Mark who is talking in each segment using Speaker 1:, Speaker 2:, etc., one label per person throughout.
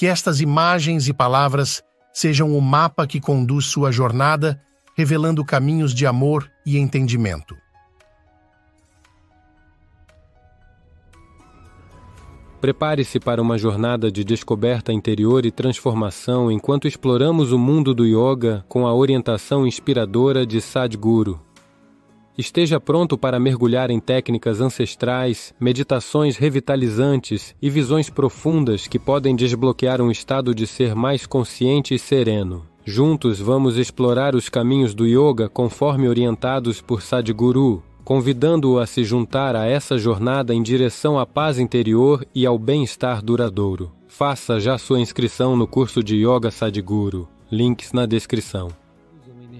Speaker 1: Que estas imagens e palavras sejam o mapa que conduz sua jornada, revelando caminhos de amor e entendimento. Prepare-se para uma jornada de descoberta interior e transformação enquanto exploramos o mundo do yoga com a orientação inspiradora de Sadhguru. Esteja pronto para mergulhar em técnicas ancestrais, meditações revitalizantes e visões profundas que podem desbloquear um estado de ser mais consciente e sereno. Juntos vamos explorar os caminhos do yoga conforme orientados por Sadhguru, convidando-o a se juntar a essa jornada em direção à paz interior e ao bem-estar duradouro. Faça já sua inscrição no curso de Yoga Sadhguru. Links na descrição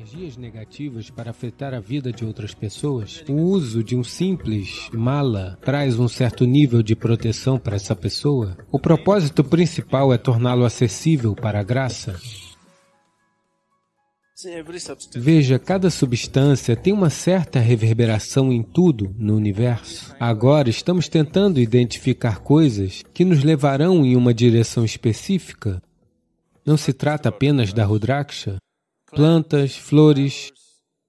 Speaker 1: energias negativas para afetar a vida de outras pessoas, o uso de um simples mala traz um certo nível de proteção para essa pessoa? O propósito principal é torná-lo acessível para a graça? Veja, cada substância tem uma certa reverberação em tudo no universo. Agora estamos tentando identificar coisas que nos levarão em uma direção específica. Não se trata apenas da Rudraksha, plantas, flores,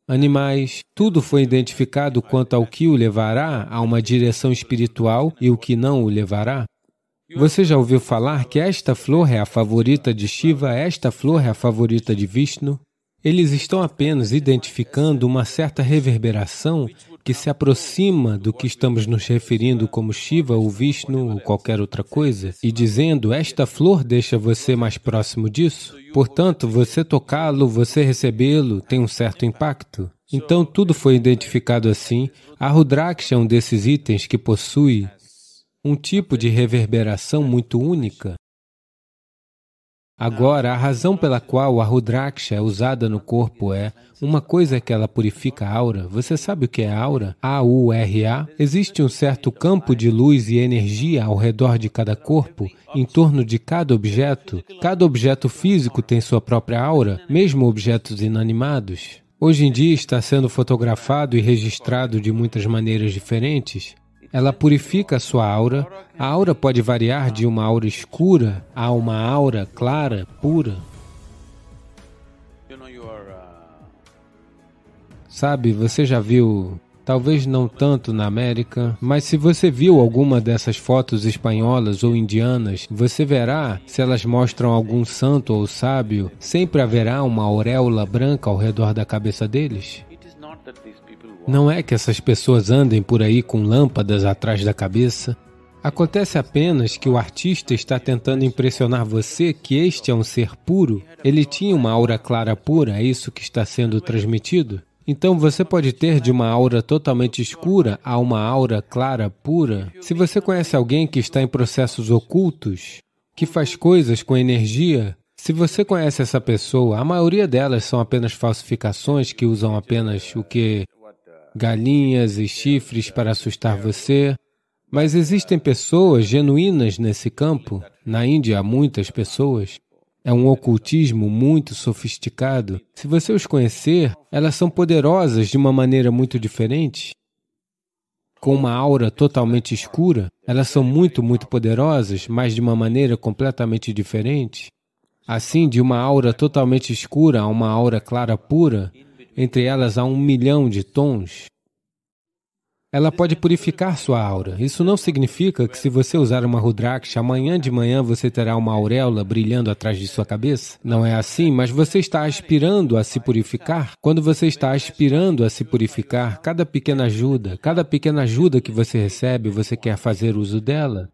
Speaker 1: animais, tudo foi identificado quanto ao que o levará a uma direção espiritual e o que não o levará. Você já ouviu falar que esta flor é a favorita de Shiva, esta flor é a favorita de Vishnu? Eles estão apenas identificando uma certa reverberação que se aproxima do que estamos nos referindo como Shiva ou Vishnu ou qualquer outra coisa, e dizendo: Esta flor deixa você mais próximo disso. Portanto, você tocá-lo, você recebê-lo, tem um certo impacto. Então, tudo foi identificado assim. A Rudraksha é um desses itens que possui um tipo de reverberação muito única. Agora, a razão pela qual a Rudraksha é usada no corpo é uma coisa que ela purifica a aura. Você sabe o que é aura? A-U-R-A. Existe um certo campo de luz e energia ao redor de cada corpo, em torno de cada objeto. Cada objeto físico tem sua própria aura, mesmo objetos inanimados. Hoje em dia está sendo fotografado e registrado de muitas maneiras diferentes, ela purifica a sua aura. A aura pode variar de uma aura escura a uma aura clara, pura. Sabe, você já viu, talvez não tanto na América, mas se você viu alguma dessas fotos espanholas ou indianas, você verá, se elas mostram algum santo ou sábio, sempre haverá uma auréola branca ao redor da cabeça deles. Não é que essas pessoas andem por aí com lâmpadas atrás da cabeça. Acontece apenas que o artista está tentando impressionar você que este é um ser puro. Ele tinha uma aura clara pura, é isso que está sendo transmitido? Então você pode ter de uma aura totalmente escura a uma aura clara pura. Se você conhece alguém que está em processos ocultos, que faz coisas com energia, se você conhece essa pessoa, a maioria delas são apenas falsificações que usam apenas o que galinhas e chifres para assustar você. Mas existem pessoas genuínas nesse campo. Na Índia há muitas pessoas. É um ocultismo muito sofisticado. Se você os conhecer, elas são poderosas de uma maneira muito diferente. Com uma aura totalmente escura, elas são muito, muito poderosas, mas de uma maneira completamente diferente. Assim, de uma aura totalmente escura a uma aura clara pura, entre elas há um milhão de tons, ela pode purificar sua aura. Isso não significa que se você usar uma Rudraksha, amanhã de manhã você terá uma auréola brilhando atrás de sua cabeça. Não é assim, mas você está aspirando a se purificar. Quando você está aspirando a se purificar, cada pequena ajuda, cada pequena ajuda que você recebe, você quer fazer uso dela.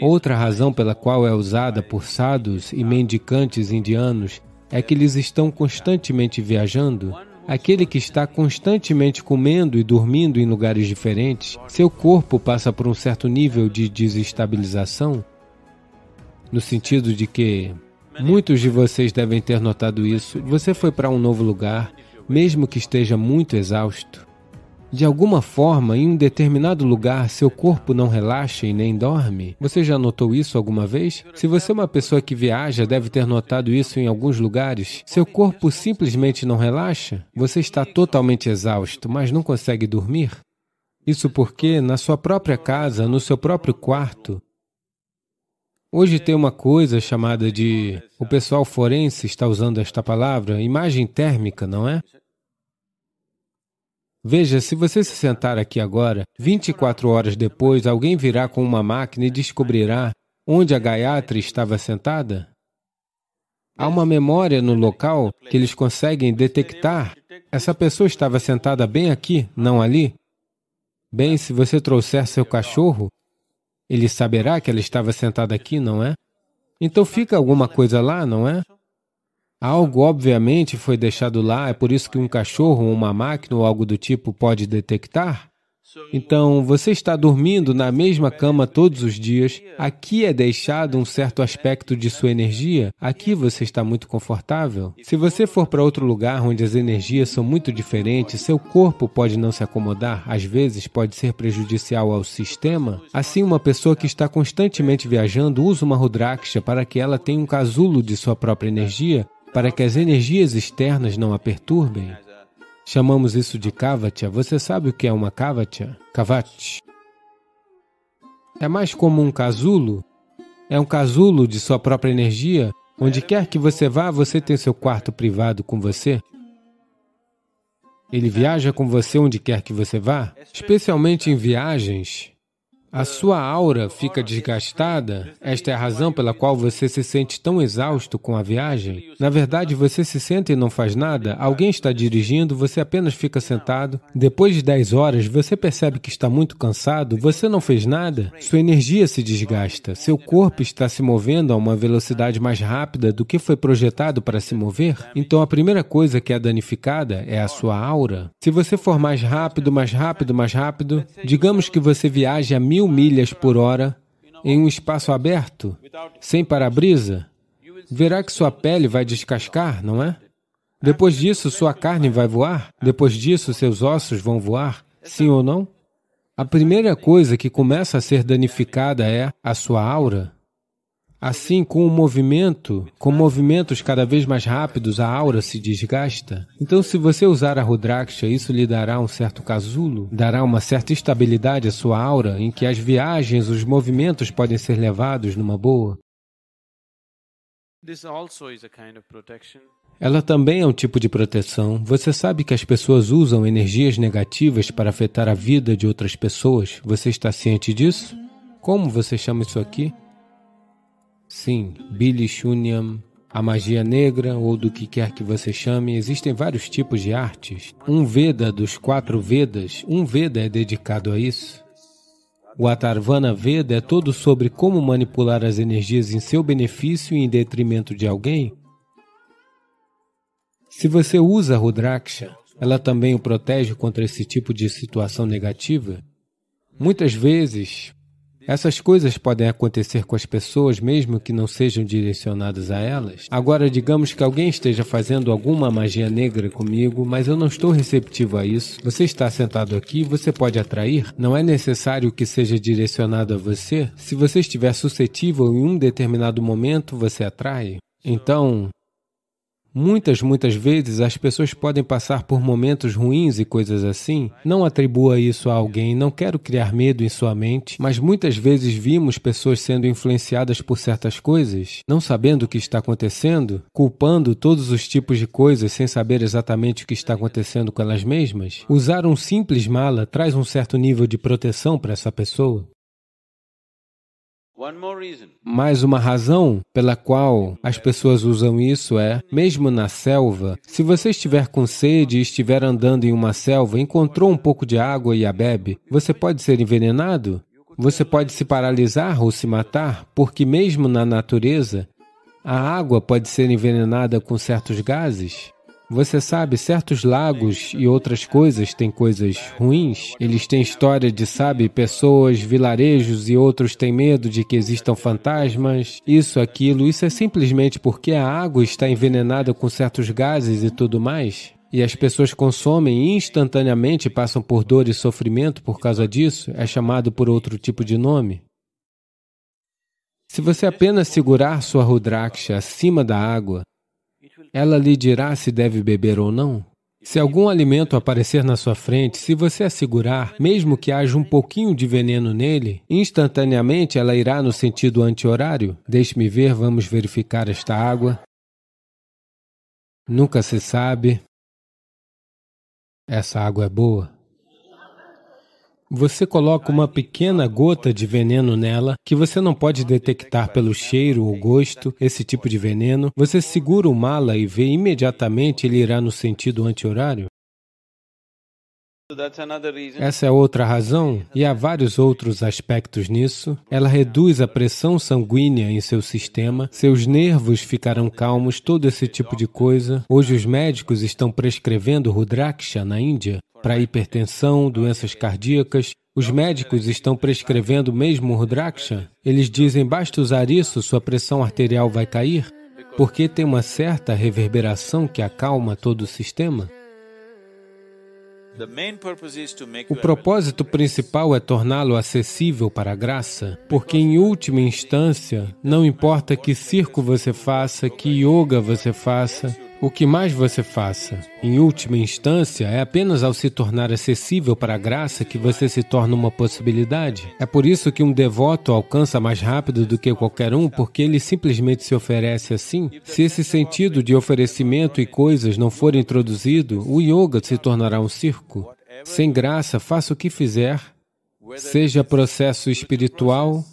Speaker 1: Outra razão pela qual é usada por sadhus e mendicantes indianos é que eles estão constantemente viajando. Aquele que está constantemente comendo e dormindo em lugares diferentes, seu corpo passa por um certo nível de desestabilização, no sentido de que muitos de vocês devem ter notado isso. Você foi para um novo lugar, mesmo que esteja muito exausto de alguma forma, em um determinado lugar, seu corpo não relaxa e nem dorme? Você já notou isso alguma vez? Se você é uma pessoa que viaja, deve ter notado isso em alguns lugares. Seu corpo simplesmente não relaxa? Você está totalmente exausto, mas não consegue dormir? Isso porque, na sua própria casa, no seu próprio quarto, Hoje tem uma coisa chamada de. O pessoal forense está usando esta palavra, imagem térmica, não é? Veja, se você se sentar aqui agora, 24 horas depois, alguém virá com uma máquina e descobrirá onde a Gayatri estava sentada? Há uma memória no local que eles conseguem detectar. Essa pessoa estava sentada bem aqui, não ali? Bem, se você trouxer seu cachorro, ele saberá que ela estava sentada aqui, não é? Então fica alguma coisa lá, não é? Algo, obviamente, foi deixado lá, é por isso que um cachorro ou uma máquina ou algo do tipo pode detectar? Então, você está dormindo na mesma cama todos os dias, aqui é deixado um certo aspecto de sua energia, aqui você está muito confortável. Se você for para outro lugar onde as energias são muito diferentes, seu corpo pode não se acomodar, às vezes pode ser prejudicial ao sistema. Assim, uma pessoa que está constantemente viajando usa uma rudraksha para que ela tenha um casulo de sua própria energia para que as energias externas não a perturbem. Chamamos isso de kavacha. Você sabe o que é uma kavacha? Kavach. É mais como um casulo. É um casulo de sua própria energia. Onde quer que você vá, você tem seu quarto privado com você. Ele viaja com você onde quer que você vá, especialmente em viagens a sua aura fica desgastada? Esta é a razão pela qual você se sente tão exausto com a viagem? Na verdade, você se senta e não faz nada? Alguém está dirigindo, você apenas fica sentado? Depois de 10 horas, você percebe que está muito cansado? Você não fez nada? Sua energia se desgasta. Seu corpo está se movendo a uma velocidade mais rápida do que foi projetado para se mover? Então, a primeira coisa que é danificada é a sua aura. Se você for mais rápido, mais rápido, mais rápido, digamos que você viaje a mil mil milhas por hora em um espaço aberto, sem para-brisa, verá que sua pele vai descascar, não é? Depois disso, sua carne vai voar? Depois disso, seus ossos vão voar? Sim ou não? A primeira coisa que começa a ser danificada é a sua aura. Assim, com o movimento, com movimentos cada vez mais rápidos, a aura se desgasta. Então, se você usar a Rudraksha, isso lhe dará um certo casulo, dará uma certa estabilidade à sua aura, em que as viagens, os movimentos podem ser levados numa boa. Ela também é um tipo de proteção. Você sabe que as pessoas usam energias negativas para afetar a vida de outras pessoas. Você está ciente disso? Como você chama isso aqui? Sim, Billy Shuniam, a magia negra ou do que quer que você chame, existem vários tipos de artes. Um Veda dos quatro Vedas, um Veda é dedicado a isso. O Atarvana Veda é todo sobre como manipular as energias em seu benefício e em detrimento de alguém. Se você usa a Rudraksha, ela também o protege contra esse tipo de situação negativa. Muitas vezes, essas coisas podem acontecer com as pessoas mesmo que não sejam direcionadas a elas. Agora, digamos que alguém esteja fazendo alguma magia negra comigo, mas eu não estou receptivo a isso. Você está sentado aqui, você pode atrair. Não é necessário que seja direcionado a você. Se você estiver suscetível em um determinado momento, você atrai. Então, Muitas, muitas vezes as pessoas podem passar por momentos ruins e coisas assim. Não atribua isso a alguém, não quero criar medo em sua mente, mas muitas vezes vimos pessoas sendo influenciadas por certas coisas, não sabendo o que está acontecendo, culpando todos os tipos de coisas sem saber exatamente o que está acontecendo com elas mesmas. Usar um simples mala traz um certo nível de proteção para essa pessoa. Mais uma razão pela qual as pessoas usam isso é, mesmo na selva, se você estiver com sede e estiver andando em uma selva, encontrou um pouco de água e a bebe, você pode ser envenenado? Você pode se paralisar ou se matar, porque mesmo na natureza, a água pode ser envenenada com certos gases? Você sabe, certos lagos e outras coisas têm coisas ruins. Eles têm história de, sabe, pessoas, vilarejos e outros têm medo de que existam fantasmas, isso, aquilo. Isso é simplesmente porque a água está envenenada com certos gases e tudo mais. E as pessoas consomem instantaneamente passam por dor e sofrimento por causa disso. É chamado por outro tipo de nome. Se você apenas segurar sua Rudraksha acima da água, ela lhe dirá se deve beber ou não? Se algum alimento aparecer na sua frente, se você assegurar, mesmo que haja um pouquinho de veneno nele, instantaneamente ela irá no sentido anti-horário. Deixe-me ver, vamos verificar esta água. Nunca se sabe. Essa água é boa. Você coloca uma pequena gota de veneno nela, que você não pode detectar pelo cheiro ou gosto, esse tipo de veneno. Você segura o mala e vê imediatamente ele irá no sentido anti-horário? Essa é outra razão, e há vários outros aspectos nisso. Ela reduz a pressão sanguínea em seu sistema, seus nervos ficarão calmos, todo esse tipo de coisa. Hoje os médicos estão prescrevendo Rudraksha na Índia para hipertensão, doenças cardíacas. Os médicos estão prescrevendo mesmo Rudraksha. Eles dizem basta usar isso, sua pressão arterial vai cair, porque tem uma certa reverberação que acalma todo o sistema. O propósito principal é torná-lo acessível para a graça, porque, em última instância, não importa que circo você faça, que yoga você faça, o que mais você faça, em última instância, é apenas ao se tornar acessível para a graça que você se torna uma possibilidade. É por isso que um devoto alcança mais rápido do que qualquer um, porque ele simplesmente se oferece assim. Se esse sentido de oferecimento e coisas não for introduzido, o yoga se tornará um circo. Sem graça, faça o que fizer, seja processo espiritual,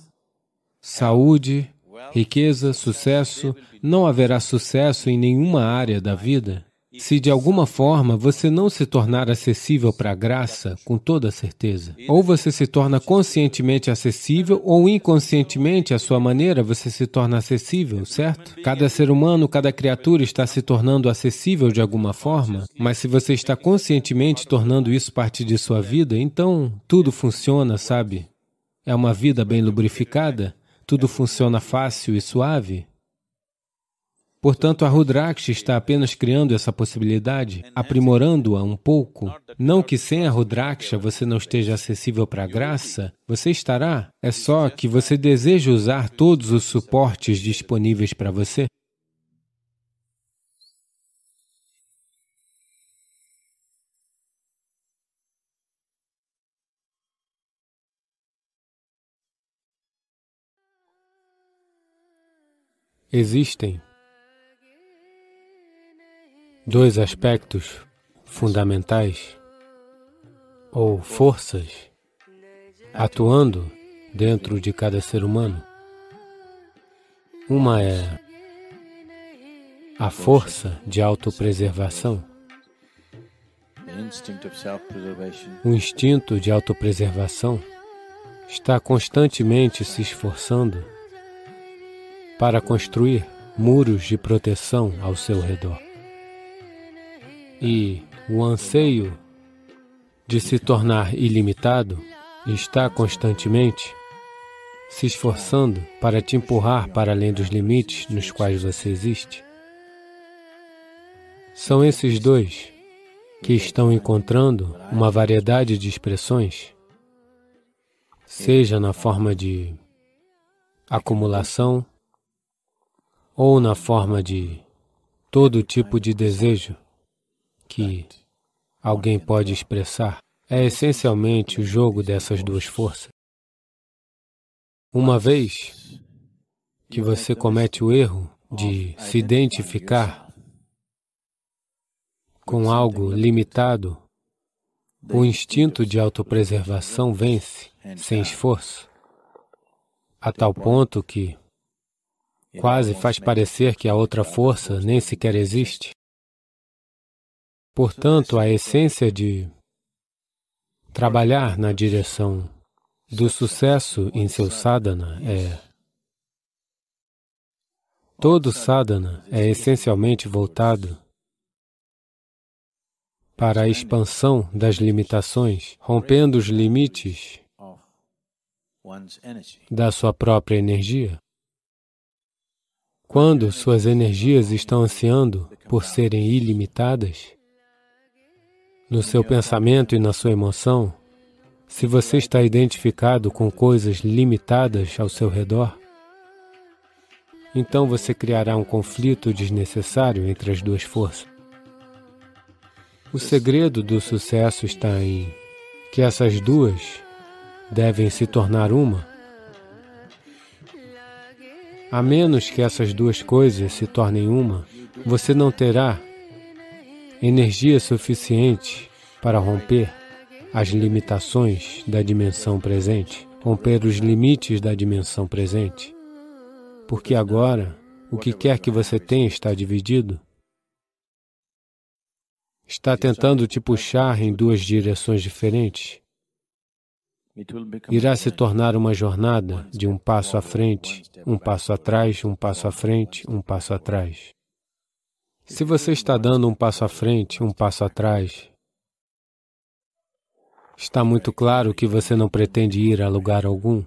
Speaker 1: saúde, riqueza, sucesso, não haverá sucesso em nenhuma área da vida se de alguma forma você não se tornar acessível para a graça, com toda certeza. Ou você se torna conscientemente acessível, ou inconscientemente, à sua maneira, você se torna acessível, certo? Cada ser humano, cada criatura está se tornando acessível de alguma forma, mas se você está conscientemente tornando isso parte de sua vida, então tudo funciona, sabe? É uma vida bem lubrificada tudo funciona fácil e suave? Portanto, a Rudraksha está apenas criando essa possibilidade, aprimorando-a um pouco. Não que sem a Rudraksha você não esteja acessível para a graça, você estará. É só que você deseja usar todos os suportes disponíveis para você. Existem dois aspectos fundamentais ou forças atuando dentro de cada ser humano. Uma é a força de autopreservação, o instinto de autopreservação está constantemente se esforçando para construir muros de proteção ao seu redor. E o anseio de se tornar ilimitado está constantemente se esforçando para te empurrar para além dos limites nos quais você existe. São esses dois que estão encontrando uma variedade de expressões, seja na forma de acumulação, ou na forma de todo tipo de desejo que alguém pode expressar, é essencialmente o jogo dessas duas forças. Uma vez que você comete o erro de se identificar com algo limitado, o instinto de autopreservação vence sem esforço, a tal ponto que quase faz parecer que a outra força nem sequer existe. Portanto, a essência de trabalhar na direção do sucesso em seu sadhana é. Todo sadhana é essencialmente voltado para a expansão das limitações, rompendo os limites da sua própria energia. Quando suas energias estão ansiando por serem ilimitadas, no seu pensamento e na sua emoção, se você está identificado com coisas limitadas ao seu redor, então você criará um conflito desnecessário entre as duas forças. O segredo do sucesso está em que essas duas devem se tornar uma a menos que essas duas coisas se tornem uma, você não terá energia suficiente para romper as limitações da dimensão presente, romper os limites da dimensão presente. Porque agora, o que quer que você tenha está dividido, está tentando te puxar em duas direções diferentes irá se tornar uma jornada de um passo à frente, um passo atrás, um passo à frente, um passo atrás. Se você está dando um passo à frente, um passo atrás, está muito claro que você não pretende ir a lugar algum.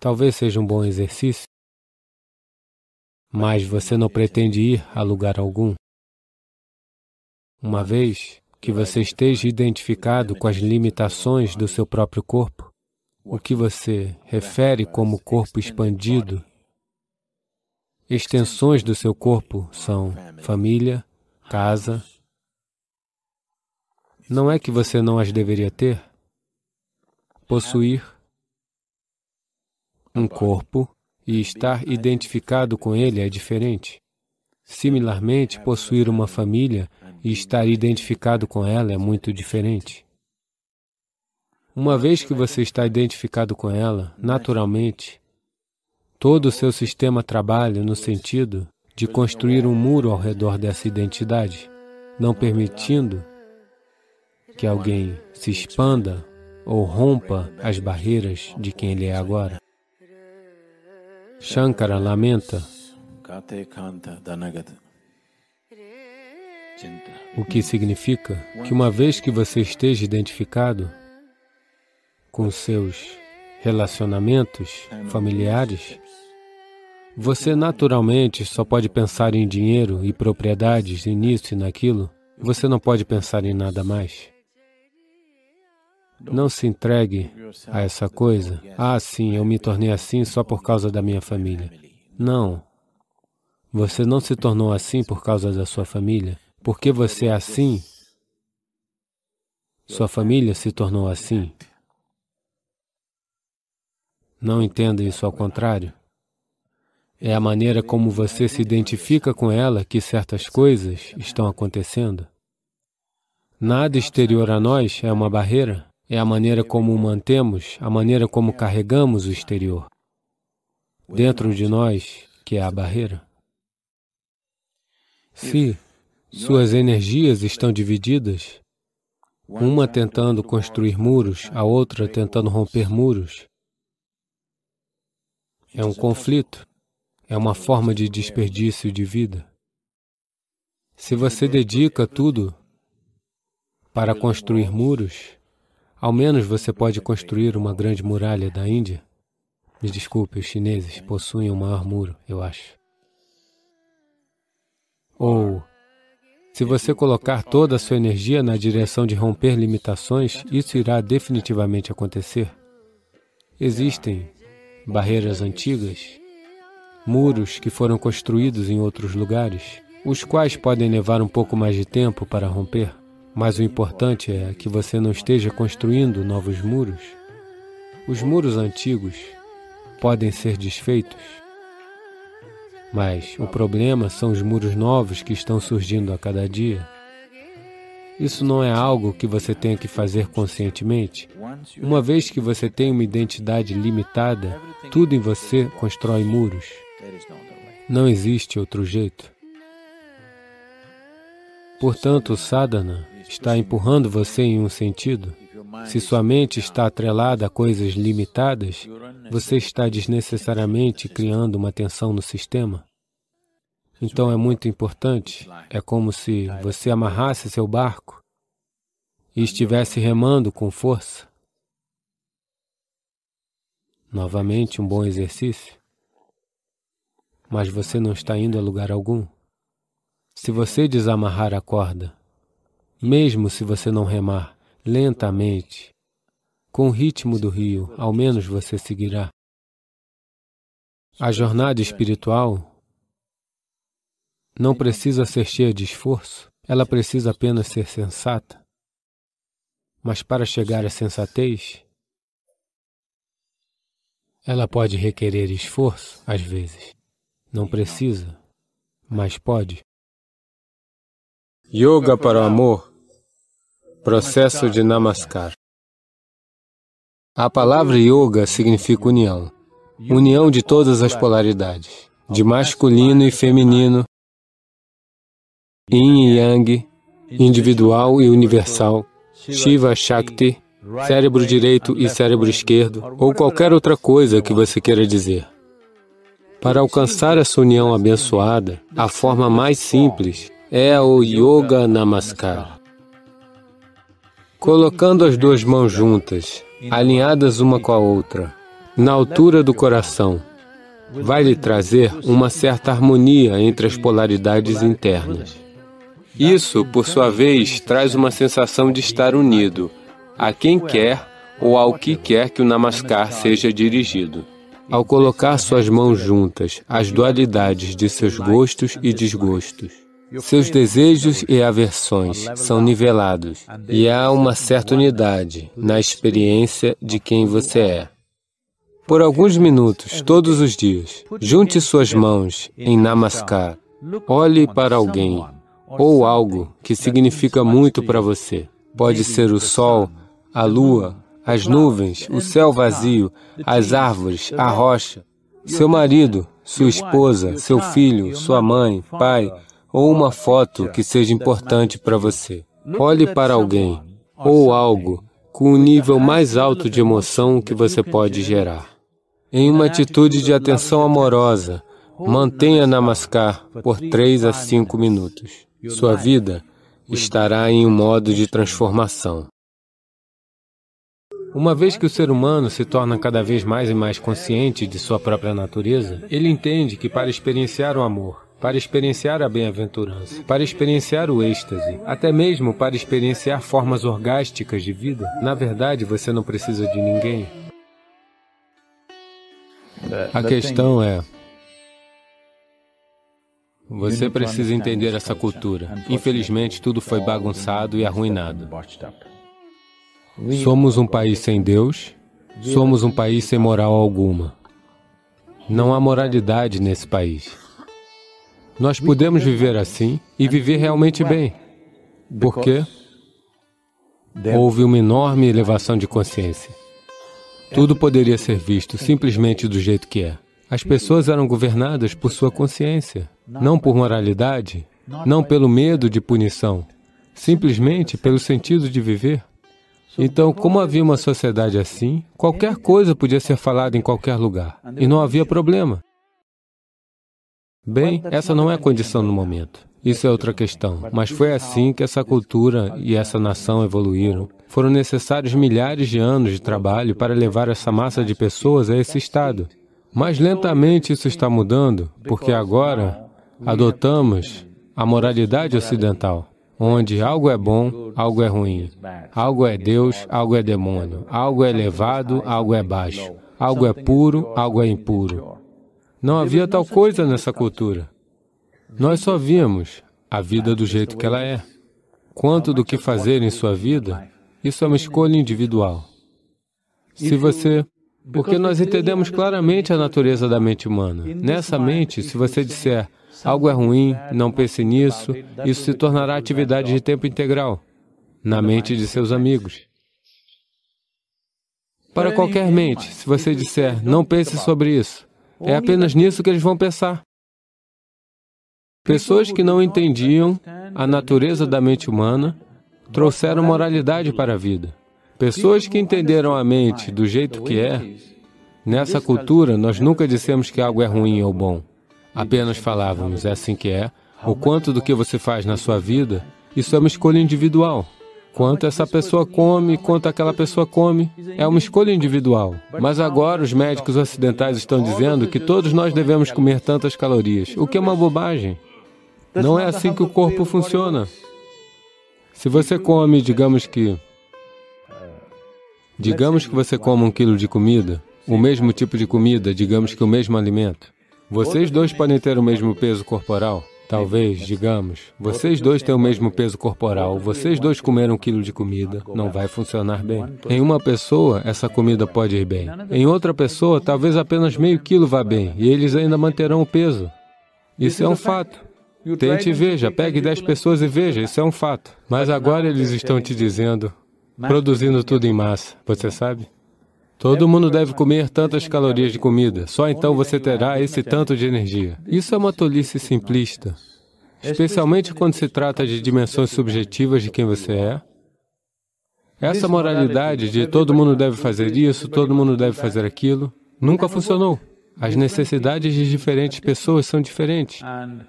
Speaker 1: Talvez seja um bom exercício, mas você não pretende ir a lugar algum. Uma vez que você esteja identificado com as limitações do seu próprio corpo, o que você refere como corpo expandido. Extensões do seu corpo são família, casa. Não é que você não as deveria ter. Possuir um corpo e estar identificado com ele é diferente. Similarmente, possuir uma família e estar identificado com ela é muito diferente. Uma vez que você está identificado com ela, naturalmente, todo o seu sistema trabalha no sentido de construir um muro ao redor dessa identidade, não permitindo que alguém se expanda ou rompa as barreiras de quem ele é agora. Shankara lamenta. Kate Danagata. O que significa que uma vez que você esteja identificado com seus relacionamentos familiares, você naturalmente só pode pensar em dinheiro e propriedades, e nisso e naquilo. Você não pode pensar em nada mais. Não se entregue a essa coisa. Ah, sim, eu me tornei assim só por causa da minha família. Não. Você não se tornou assim por causa da sua família. Porque você é assim, sua família se tornou assim. Não entenda isso ao contrário. É a maneira como você se identifica com ela que certas coisas estão acontecendo. Nada exterior a nós é uma barreira. É a maneira como o mantemos, a maneira como carregamos o exterior. Dentro de nós, que é a barreira. Se suas energias estão divididas, uma tentando construir muros, a outra tentando romper muros. É um conflito, é uma forma de desperdício de vida. Se você dedica tudo para construir muros, ao menos você pode construir uma grande muralha da Índia. Me desculpe, os chineses possuem o maior muro, eu acho. Ou se você colocar toda a sua energia na direção de romper limitações, isso irá definitivamente acontecer. Existem barreiras antigas, muros que foram construídos em outros lugares, os quais podem levar um pouco mais de tempo para romper, mas o importante é que você não esteja construindo novos muros. Os muros antigos podem ser desfeitos mas o problema são os muros novos que estão surgindo a cada dia. Isso não é algo que você tenha que fazer conscientemente. Uma vez que você tem uma identidade limitada, tudo em você constrói muros. Não existe outro jeito. Portanto, o sadhana está empurrando você em um sentido, se sua mente está atrelada a coisas limitadas, você está desnecessariamente criando uma tensão no sistema. Então é muito importante. É como se você amarrasse seu barco e estivesse remando com força. Novamente, um bom exercício. Mas você não está indo a lugar algum. Se você desamarrar a corda, mesmo se você não remar lentamente, com o ritmo do rio, ao menos você seguirá. A jornada espiritual não precisa ser cheia de esforço, ela precisa apenas ser sensata. Mas para chegar à sensatez, ela pode requerer esforço, às vezes. Não precisa, mas pode. Yoga para o amor Processo de Namaskar. A palavra yoga significa união, união de todas as polaridades, de masculino e feminino, yin e yang, individual e universal, Shiva Shakti, cérebro direito e cérebro esquerdo, ou qualquer outra coisa que você queira dizer. Para alcançar essa união abençoada, a forma mais simples é o Yoga Namaskar colocando as duas mãos juntas, alinhadas uma com a outra, na altura do coração, vai lhe trazer uma certa harmonia entre as polaridades internas. Isso, por sua vez, traz uma sensação de estar unido a quem quer ou ao que quer que o Namaskar seja dirigido. Ao colocar suas mãos juntas, as dualidades de seus gostos e desgostos, seus desejos e aversões são nivelados e há uma certa unidade na experiência de quem você é. Por alguns é minutos, todos os dias, junte suas mãos em Namaskar. Olhe para alguém ou algo que significa muito para você. Pode ser o sol, a lua, as nuvens, o céu vazio, as árvores, a rocha, seu marido, sua esposa, seu filho, sua mãe, pai, ou uma foto que seja importante para você. Olhe para alguém ou algo com o nível mais alto de emoção que você pode gerar. Em uma atitude de atenção amorosa, mantenha Namaskar por 3 a 5 minutos. Sua vida estará em um modo de transformação. Uma vez que o ser humano se torna cada vez mais e mais consciente de sua própria natureza, ele entende que para experienciar o amor, para experienciar a bem-aventurança, para experienciar o êxtase, até mesmo para experienciar formas orgásticas de vida. Na verdade, você não precisa de ninguém. É, a questão é, você precisa entender essa cultura. Infelizmente, tudo foi bagunçado e arruinado. Tá, somos um país sem Deus, somos um país sem moral alguma. Não há moralidade nesse país. Nós podemos viver assim e viver realmente bem, porque houve uma enorme elevação de consciência. Tudo poderia ser visto simplesmente do jeito que é. As pessoas eram governadas por sua consciência, não por moralidade, não pelo medo de punição, simplesmente pelo sentido de viver. Então, como havia uma sociedade assim, qualquer coisa podia ser falada em qualquer lugar, e não havia problema. Bem, essa não é a condição no momento. Isso é outra questão. Mas foi assim que essa cultura e essa nação evoluíram. Foram necessários milhares de anos de trabalho para levar essa massa de pessoas a esse estado. Mas lentamente isso está mudando, porque agora adotamos a moralidade ocidental, onde algo é bom, algo é ruim, algo é Deus, algo é demônio, algo é elevado, algo é baixo, algo é puro, algo é impuro. Não havia tal coisa nessa cultura. Nós só víamos a vida do jeito que ela é. Quanto do que fazer em sua vida, isso é uma escolha individual. Se você... Porque nós entendemos claramente a natureza da mente humana. Nessa mente, se você disser, algo é ruim, não pense nisso, isso se tornará atividade de tempo integral na mente de seus amigos. Para qualquer mente, se você disser, não pense sobre isso, é apenas nisso que eles vão pensar. Pessoas que não entendiam a natureza da mente humana trouxeram moralidade para a vida. Pessoas que entenderam a mente do jeito que é, nessa cultura nós nunca dissemos que algo é ruim ou bom. Apenas falávamos, é assim que é, o quanto do que você faz na sua vida, isso é uma escolha individual. Quanto essa pessoa come, quanto aquela pessoa come, é uma escolha individual. Mas agora os médicos ocidentais estão dizendo que todos nós devemos comer tantas calorias, o que é uma bobagem. Não é assim que o corpo funciona. Se você come, digamos que. Digamos que você coma um quilo de comida, o mesmo tipo de comida, digamos que o mesmo alimento. Vocês dois podem ter o mesmo peso corporal, Talvez, digamos, vocês dois têm o mesmo é peso corporal, vocês dois comeram um quilo de comida, não vai funcionar é bem. Em uma pessoa, essa comida pode ir bem. Em outra pessoa, talvez apenas meio quilo vá bem, e eles ainda manterão o peso. Isso é um fato. Tente e veja, pegue dez assim, pessoas e veja, tá isso é um fato. Mas agora eles estão te dizendo, produzindo tudo em massa, você sabe? Todo mundo deve comer tantas calorias de comida, só então você terá esse tanto de energia. Isso é uma tolice simplista, especialmente quando se trata de dimensões subjetivas de quem você é. Essa moralidade de todo mundo deve fazer isso, todo mundo deve fazer aquilo, nunca funcionou. As necessidades de diferentes pessoas são diferentes.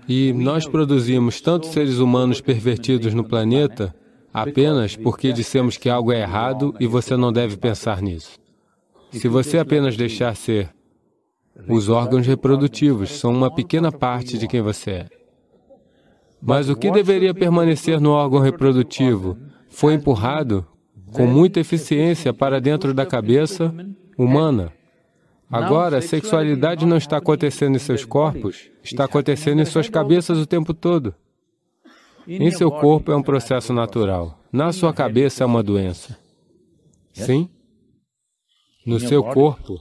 Speaker 1: E nós produzimos tantos seres humanos pervertidos no planeta apenas porque dissemos que algo é errado e você não deve pensar nisso. Se você apenas deixar ser, os órgãos reprodutivos são uma pequena parte de quem você é. Mas o que deveria permanecer no órgão reprodutivo foi empurrado com muita eficiência para dentro da cabeça humana. Agora, a sexualidade não está acontecendo em seus corpos, está acontecendo em suas cabeças o tempo todo. Em seu corpo é um processo natural, na sua cabeça é uma doença. Sim? no seu corpo.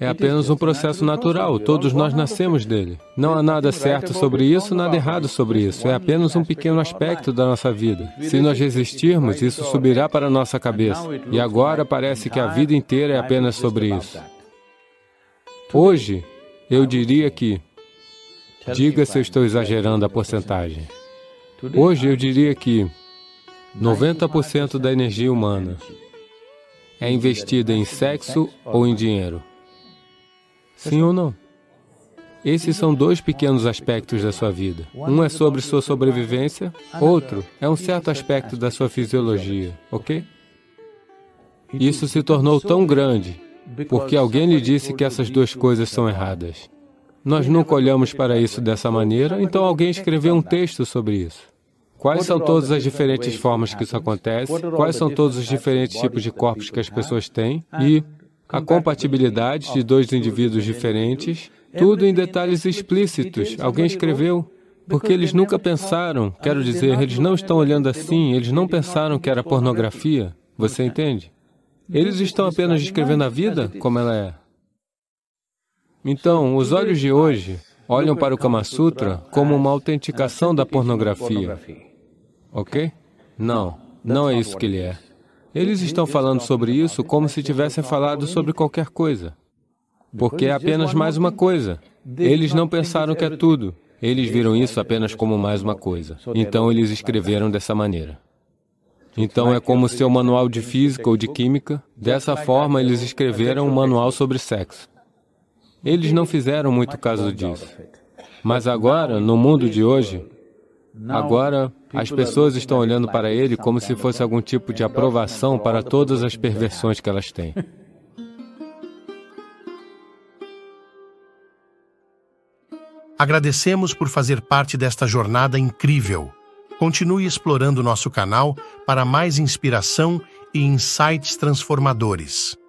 Speaker 1: É apenas um processo natural, todos nós nascemos dele. Não há nada certo sobre isso, nada errado sobre isso, é apenas um pequeno aspecto da nossa vida. Se nós resistirmos, isso subirá para a nossa cabeça. E agora parece que a vida inteira é apenas sobre isso. Hoje, eu diria que... Diga se eu estou exagerando a porcentagem. Hoje eu diria que 90% da energia humana é investida em sexo ou em dinheiro. Sim ou não? Esses são dois pequenos aspectos da sua vida. Um é sobre sua sobrevivência, outro é um certo aspecto da sua fisiologia, ok? Isso se tornou tão grande porque alguém lhe disse que essas duas coisas são erradas. Nós nunca olhamos para isso dessa maneira, então alguém escreveu um texto sobre isso. Quais são todas as diferentes formas que isso acontece? Quais são todos os diferentes tipos de corpos que as pessoas têm? E a compatibilidade de dois indivíduos diferentes? Tudo em detalhes explícitos. Alguém escreveu porque eles nunca pensaram, quero dizer, eles não estão olhando assim, eles não pensaram que era pornografia. Você entende? Eles estão apenas descrevendo a vida como ela é. Então, os olhos de hoje olham para o Kama Sutra como uma autenticação da pornografia. Ok? Não, não é isso que ele é. Eles estão falando sobre isso como se tivessem falado sobre qualquer coisa. Porque é apenas é mais uma coisa. Então, eles não pensaram que é tudo. Eles viram isso apenas como mais uma coisa. Então, eles escreveram dessa maneira. Então, é como seu manual de física ou de química. Dessa forma, eles escreveram um manual sobre sexo. Eles não fizeram muito caso disso. Mas agora, no mundo de hoje, agora as pessoas estão olhando para ele como se fosse algum tipo de aprovação para todas as perversões que elas têm. Agradecemos por fazer parte desta jornada incrível. Continue explorando nosso canal para mais inspiração e insights transformadores.